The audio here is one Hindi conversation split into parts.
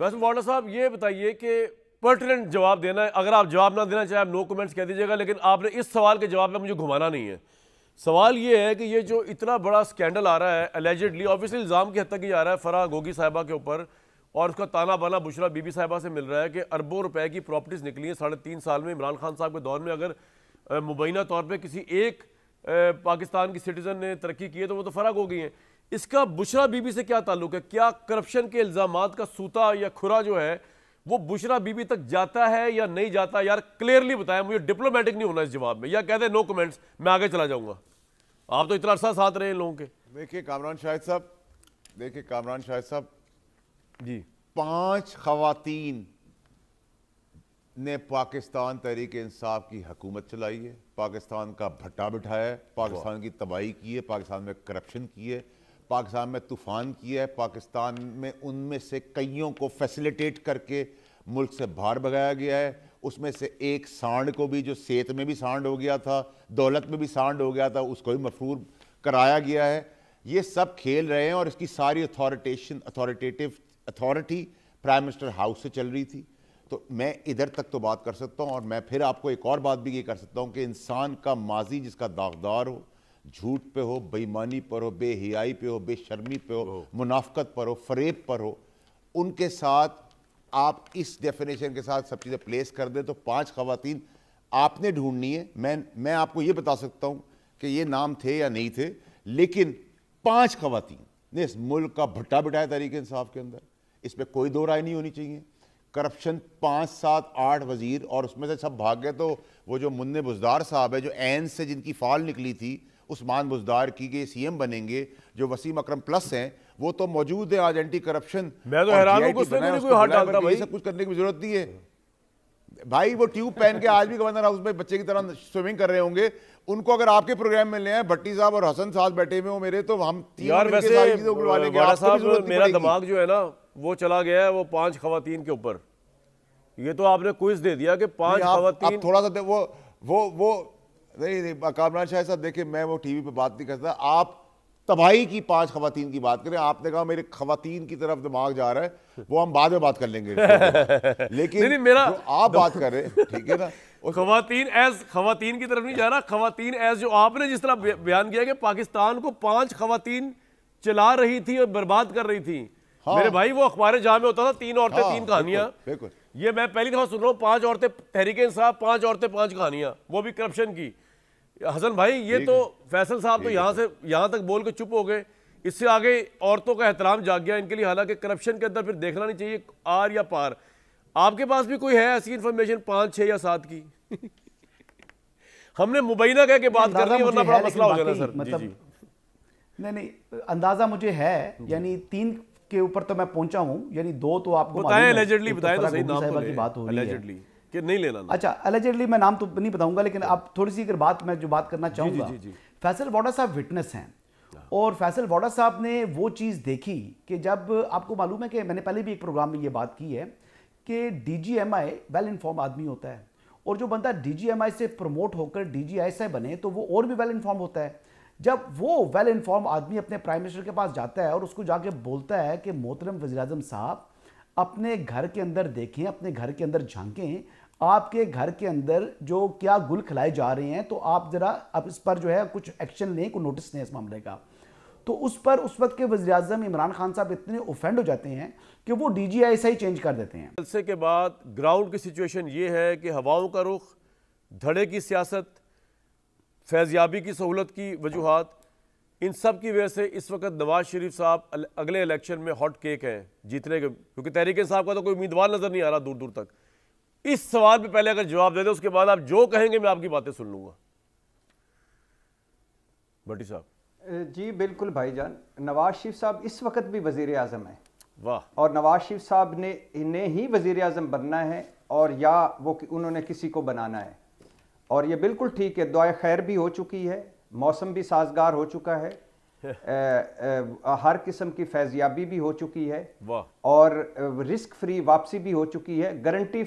तो वैसे वार्डर साहब ये बताइए कि पर्टिनेंट जवाब देना है अगर आप जवाब ना देना चाहे आप नो कमेंट्स कह दीजिएगा लेकिन आपने इस सवाल के जवाब में मुझे घुमाना नहीं है सवाल ये है कि ये जो इतना बड़ा स्कैंडल आ रहा है एलिजिडली ऑब्वियसली इल्ज़ाम की हद तक ही आ रहा है फराह गोगी साहबा के ऊपर और उसका ताना बाना बुशरा बीबी साहबा से मिल रहा है कि अरबों रुपए की प्रॉपर्टीज़ निकली हैं साढ़े तीन साल में इमरान खान साहब के दौर में अगर मुबैना तौर पर किसी एक पाकिस्तान की सिटीज़न ने तरक्की की है तो वो तो फ़र्क हो गई हैं इसका बुशरा बीबी से क्या ताल्लुक है क्या करप्शन के इल्ज़ाम का सूता या खुरा जो है वो बुशरा बीबी तक जाता है या नहीं जाता यार क्लियरली बताया मुझे डिप्लोमेटिक नहीं होना इस जवाब में या कहते नो कमेंट्स मैं आगे चला जाऊंगा आप तो इतना अर्सा साथ रहे लोगों के देखिए कामरान शाहिद साहब देखिए कामरान शाहिद साहब जी पांच खातन ने पाकिस्तान तहरीक इंसाफ की हकूमत चलाई है पाकिस्तान का भट्टा बिठाया है पाकिस्तान की तबाही की है पाकिस्तान में करप्शन की है पाकिस्तान में तूफान किया है पाकिस्तान में उनमें से कईयों को फैसिलिटेट करके मुल्क से बाहर भगाया गया है उसमें से एक सांड को भी जो सेहत में भी सांड हो गया था दौलत में भी सांड हो गया था उसको भी मफरूर कराया गया है ये सब खेल रहे हैं और इसकी सारी अथॉरिटेशन authoritative authority prime minister house से चल रही थी तो मैं इधर तक तो बात कर सकता हूँ और मैं फिर आपको एक और बात भी ये कर सकता हूँ कि इंसान का माजी जिसका दागदार हो झूठ पे हो बेईमानी पर हो बेहियाई पे हो बेशर्मी पे हो मुनाफ्त पर हो फरेब पर हो उनके साथ आप इस डेफिनेशन के साथ सब चीज़ें प्लेस कर दें तो पांच खातन आपने ढूंढनी है मैं मैं आपको ये बता सकता हूँ कि ये नाम थे या नहीं थे लेकिन पांच खातन ने इस मुल्क का भट्टा बिठाया तरीके इंसाफ के अंदर इस पर कोई दो राय नहीं होनी चाहिए करप्शन पाँच सात आठ वजीर और उसमें से सब भाग गए तो वो जो मुन्ने बुजदार साहब है जो एन से जिनकी फाल निकली थी उस्मान बुजदार की सी एम बनेंगे जो वसीम अक्रम प्लस हैं वो तो मौजूद है आज एंटी करप्शन मैं तो हैरान हूं कुछ करने की जरूरत नहीं है भाई वो ट्यूब पहन के आज भी गवर्नर हाउस में बच्चे की तरह स्विमिंग कर रहे होंगे उनको अगर आपके प्रोग्राम में ले भट्टी साहब और हसन साहब बैठे हुए हो मेरे तो हम यार वैसे मेरा दिमाग जो है ना वो चला गया है वो पांच खातन के ऊपर ये तो आपने क्विज दे दिया कि पांच खातन थोड़ा सा वो वो वो नहीं नहीं कामरान शाह साहब देखिए मैं वो टीवी पे बात नहीं करता आप तबाही की पांच खातन की बात करें आपने कहा मेरे खातन की तरफ दिमाग जा रहा है वो हम बाद में बात कर लेंगे लेकिन नहीं, मेरा मेरा आप बात कर रहे हैं ठीक है ना खातन एज खातन की तरफ नहीं जा रहा खातन एज जो आपने जिस तरह बयान किया कि पाकिस्तान को पांच खातन चला रही थी और बर्बाद कर रही थी हाँ। मेरे भाई वो अखबार जाम में होता था तीन औरतें हाँ, तीन कहानियां बिल्कुल ये मैं पहली दफा सुन रहा हूँ पांच औरतें तहरीके इंसाफ पांच औरतें पांच कहानियां वो भी करप्शन की हसन भाई ये तो फैसल साहब तो यहाँ से यहाँ तक बोल के चुप हो गए इससे आगे औरतों का एहतराम जाग गया इनके लिए हालांकि करप्शन के अंदर फिर देखना नहीं चाहिए आर या पार आपके पास भी कोई है ऐसी इन्फॉर्मेशन पांच छह या सात की हमने मुबैना कह के बात कर रही वरना बड़ा मसला हो जाना सर मतलब नहीं नहीं अंदाज़ा मुझे है यानी तीन के ऊपर तो मैं पहुंचा हूं यानी दो तो आपको तो तो अच्छा नाम तो नहीं बताऊंगा लेकिन आप थोड़ी सी अगर बात मैं जो बात करना चाहूंगा फैसल वाडा साहब विटनेस हैं हाँ। और फैसल वाडा साहब ने वो चीज़ देखी कि जब आपको मालूम है कि मैंने पहले भी एक प्रोग्राम में ये बात की है कि डीजीएमआई वेल इन्फॉर्म आदमी होता है और जो बंदा डीजीएमआई से प्रमोट होकर डीजीआई से बने तो वो और भी वेल इन्फॉर्म होता है जब वो वेल इन्फॉर्म आदमी अपने प्राइम मिनिस्टर के पास जाता है और उसको जाके बोलता है कि मोहतरम वजी अजम साहब अपने घर के अंदर देखें अपने घर के अंदर झांकें आपके घर के अंदर जो क्या गुल खिलाए जा रहे हैं तो आप ज़रा अब इस पर जो है कुछ एक्शन लें कोई नोटिस लें इस मामले का तो उस पर उस वक्त के वजी अजम इमरान खान साहब इतने ओफेंड हो जाते हैं कि वो डी जी आई से ही चेंज कर देते हैं जलसे के बाद ग्राउंड की सिचुएशन ये है कि हवाओं का रुख धड़े की सियासत फैज़याबी की सहूलत की वजूहत इन सब की वजह से इस वक्त नवाज शरीफ साहब अगले इलेक्शन में हॉट केक हैं जीतने के क्योंकि तहरीक साहब का तो कोई उम्मीदवार नज़र नहीं आ रहा दूर दूर तक इस सवाल पे पहले अगर जवाब दे दें उसके बाद आप जो कहेंगे मैं आपकी बातें सुन लूँगा भट्टी साहब जी बिल्कुल जान नवाज शरीफ साहब इस वक्त भी वजीर अजम हैं वाह और नवाज शरीफ साहब ने इन्हें ही वजीर अजम बनना है और या वो कि उन्होंने किसी को बनाना है और ये बिल्कुल ठीक है दुआ खैर भी हो चुकी है मौसम भी साजगार हो चुका है आ, आ, हर किस्म की फैजियाबी भी हो चुकी है और रिस्क फ्री वापसी भी हो चुकी है गारंटी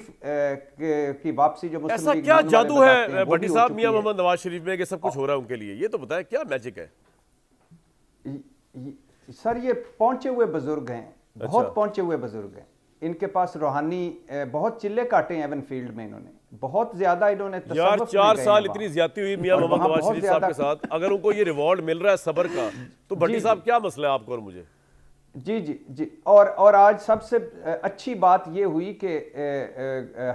की वापसी जो ऐसा क्या जादू है भट्टी साहब मियां मोहम्मद नवाज शरीफ में सब कुछ हो रहा है उनके लिए ये तो बताया क्या मैजिक है सर ये पहुंचे हुए बुजुर्ग हैं अच्छा। बहुत पहुंचे हुए बुजुर्ग हैं इनके पास रूहानी बहुत चिल्ले काटे हैं एवन फील्ड में इन्होंने बहुत ज्यादा इन्होंने यार चार साल इतनी ज्यादा हुई मियां मोहम्मद नवाज शरीफ साहब के साथ अगर उनको ये रिवॉर्ड मिल रहा है सबर का तो भट्टी साहब क्या मसला है आपको और मुझे जी जी जी और और आज सबसे अच्छी बात ये हुई कि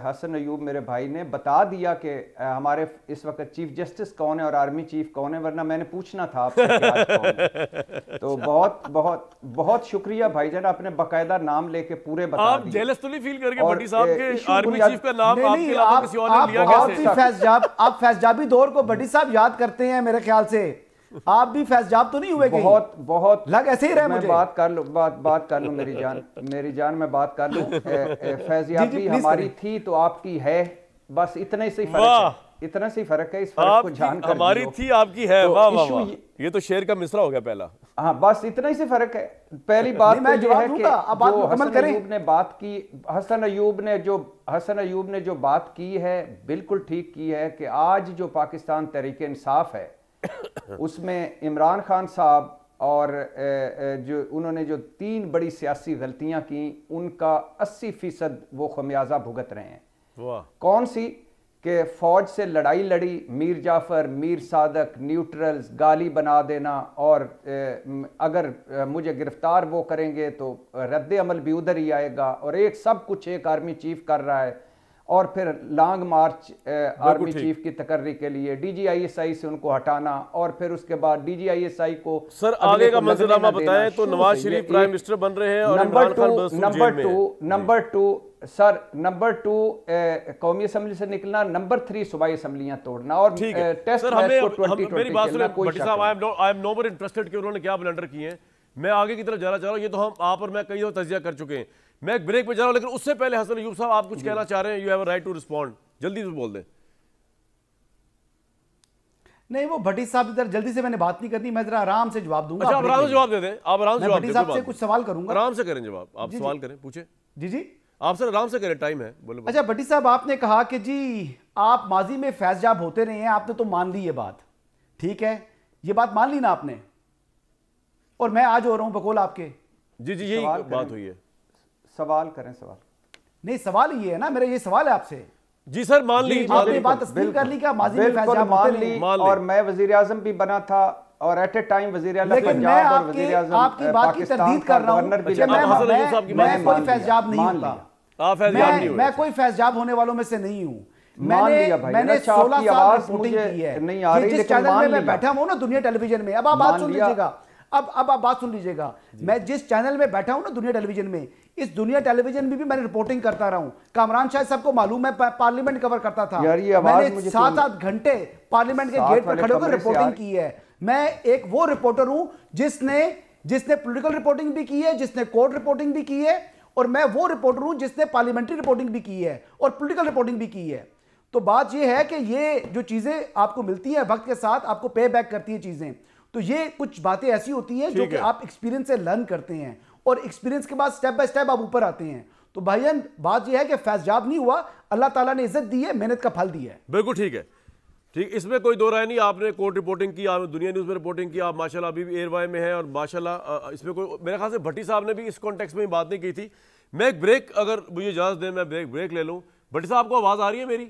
हसन अयूब मेरे भाई ने बता दिया कि हमारे इस वक्त चीफ जस्टिस कौन है और आर्मी चीफ कौन है वरना मैंने पूछना था आपसे तो अच्छा। बहुत बहुत बहुत शुक्रिया भाई जान आपने बाकायदा नाम लेके पूरे बता आप तो फैजाबी दौर को भट्टी साहब याद करते हैं मेरे ख्याल से आप भी फैसजाब तो नहीं हुए बहुत बहुत लग ऐसे ही रहे मैं मुझे। बात कर लो बात बात कर लो मेरी जान मेरी जान मैं बात कर लूँ फैजयाबी हमारी थी तो आपकी है बस इतने से फर्क है इतना सी फर्क है इस फर्क को जान हमारी थी आपकी है तो वाह वाह ये तो शेर का मिसरा हो गया पहला हाँ बस इतना ही से फर्क है पहली बात तो मैं जो है कि अब जो हसन अयूब ने बात की हसन अयूब ने जो हसन अयूब ने जो बात की है बिल्कुल ठीक की है कि आज जो पाकिस्तान तहरीक इंसाफ है उसमें इमरान खान साहब और जो उन्होंने जो तीन बड़ी सियासी गलतियां की उनका अस्सी फीसद वो खमियाजा भुगत रहे हैं कौन सी कि फ़ौज से लड़ाई लड़ी मीर जाफ़र मीर सादक न्यूट्रल्स गाली बना देना और अगर मुझे गिरफ़्तार वो करेंगे तो रद्द अमल भी उधर ही आएगा और एक सब कुछ एक आर्मी चीफ कर रहा है और फिर लॉन्ग मार्च आर्मी चीफ की तकर्री के लिए डीजीआईएसआई से उनको हटाना और फिर उसके बाद डीजीआईएसआई को सर आगे का मंजरनामा बताएं तो नवाज शरीफ प्राइम मिनिस्टर बन रहे हैं number two number two number two sir number two कौमी असम्बली से निकलना नंबर थ्री सूबाई असम्बलियां तोड़ना और टेस्ट मैच को twenty twenty I am interested कि उन्होंने क्या ब्लंडर किए हैं मैं आगे की तरफ जाना चाह रहा हूँ ये तो हम आप और मैं कई दफ़ा तजिया कर चुके हैं मैं एक ब्रेक पर जा रहा हूँ लेकिन उससे पहले हसन यूब साहब आप कुछ कहना चाह रहे हैं you have right to respond जल्दी से बोल दें नहीं वो भट्टी साहब इधर जल्दी से मैंने बात नहीं करनी मैं जरा आराम से जवाब दूंगा अच्छा आप जवाब दे दें आप आराम से जवाब भट्टी साहब से कुछ सवाल करूंगा आराम से करें जवाब आप सवाल करें पूछे जी जी आप सर आराम से करें टाइम है बोले अच्छा भट्टी साहब आपने कहा कि जी आप माजी में जाब होते रहे हैं आपने तो मान ली ये बात ठीक है ये बात मान ली ना आपने और मैं आज हो रहा हूं बकोल आपके जी जी यही बात हुई है सवाल करें सवाल नहीं सवाल ये है ना मेरा ये सवाल है आपसे जी सर मान ली आपने बात तस्लीम कर ली क्या माजी में फैसला मान ली और मैं वजीर आजम भी बना था और एट ए टाइम वजीर आपकी बात की तरदीद कर रहा हूँ अच्छा, मैं कोई फैजाब होने वालों में से नहीं हूँ मैंने मैंने सोलह साल रिपोर्टिंग की है नहीं आ रही जिस चैनल में मैं बैठा हूं ना दुनिया टेलीविजन में अब आप बात सुन लीजिएगा अब अब आप बात सुन लीजिएगा मैं जिस चैनल में बैठा हूं ना दुनिया टेलीविजन में इस दुनिया टेलीविजन में भी, मैं मैंने रिपोर्टिंग करता रहा हूं कामरान शाह सबको मालूम है पार्लियामेंट कवर करता था यार ये मैंने सात आठ घंटे पार्लियामेंट के गेट पर खड़े होकर रिपोर्टिंग की है मैं एक वो रिपोर्टर हूं जिसने जिसने पोलिटिकल रिपोर्टिंग भी की है जिसने कोर्ट रिपोर्टिंग भी की है और मैं वो रिपोर्टर हूं जिसने पार्लियामेंट्री रिपोर्टिंग भी की है और पोलिटिकल रिपोर्टिंग भी की है तो बात यह है कि ये जो चीज़ें आपको मिलती हैं वक्त के साथ आपको पे बैक करती है चीज़ें तो ये कुछ बातें ऐसी होती हैं जो कि आप एक्सपीरियंस से लर्न करते हैं और एक्सपीरियंस के बाद स्टेप बाय स्टेप आप ऊपर आते हैं तो भाई बात यह है कि फैजाब नहीं हुआ अल्लाह ताला ने इज्जत दी है मेहनत का फल दिया है बिल्कुल ठीक है ठीक इसमें कोई दो राय नहीं आपने कोर्ट रिपोर्टिंग की आप दुनिया न्यूज़ में रिपोर्टिंग की आप माशाल्लाह अभी भी एयरवाई में हैं और माशाल्लाह इसमें कोई मेरे ख्याल से भट्टी साहब ने भी इस कॉन्टेक्स्ट में बात नहीं की थी मैं एक ब्रेक अगर मुझे इजाज़त दें मैं ब्रेक ब्रेक ले लूँ भट्टी साहब को आवाज़ आ रही है मेरी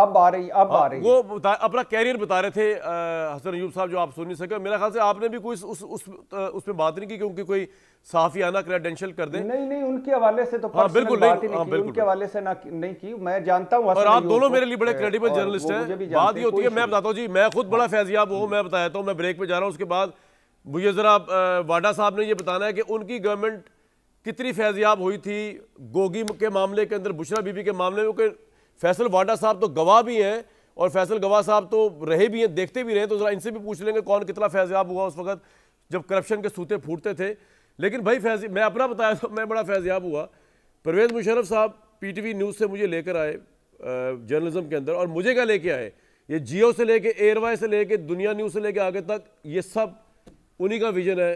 अब आ रही अब हाँ, आ रही वो अपना कैरियर बता रहे थे हसन अयूब साहब जो आप सुन नहीं सके मेरा ख्याल से आपने भी कोई उस उस उस, उस बात नहीं की क्योंकि कोई साफी आना क्रेडेंशियल कर दे नहीं नहीं उनके हवाले से तो हाँ, बिल्कुल नहीं, नहीं, हाँ, बिल्कुल उनके हवाले से ना नहीं की मैं जानता हूँ और आप दोनों मेरे लिए बड़े क्रेडिबल जर्नलिस्ट हैं बात ये होती है मैं बताता हूँ जी मैं खुद बड़ा हाँ। फैजियाब हूँ मैं बताया हूँ मैं ब्रेक पे जा रहा हूँ उसके बाद मुझे ज़रा वाडा साहब ने ये बताना है कि उनकी गवर्नमेंट कितनी फैजियाब हुई थी गोगी के मामले के अंदर बुशरा बीबी के मामले में फैसल वाडा साहब तो गवाह भी हैं और फैसल गवाह साहब तो रहे भी हैं देखते भी रहे तो ज़रा इनसे भी पूछ लेंगे कौन कितना फैजयाब हुआ उस वक्त जब करप्शन के सूते फूटते थे लेकिन भाई फैज मैं अपना बताया था मैं बड़ा फैजयाब हुआ परवेज मुशरफ साहब पीटीवी न्यूज़ से मुझे लेकर आए जर्नलिज्म के अंदर और मुझे क्या लेके आए ये जियो से लेके एयरवाई से लेके दुनिया न्यूज़ से लेके आगे तक ये सब उन्हीं का विजन है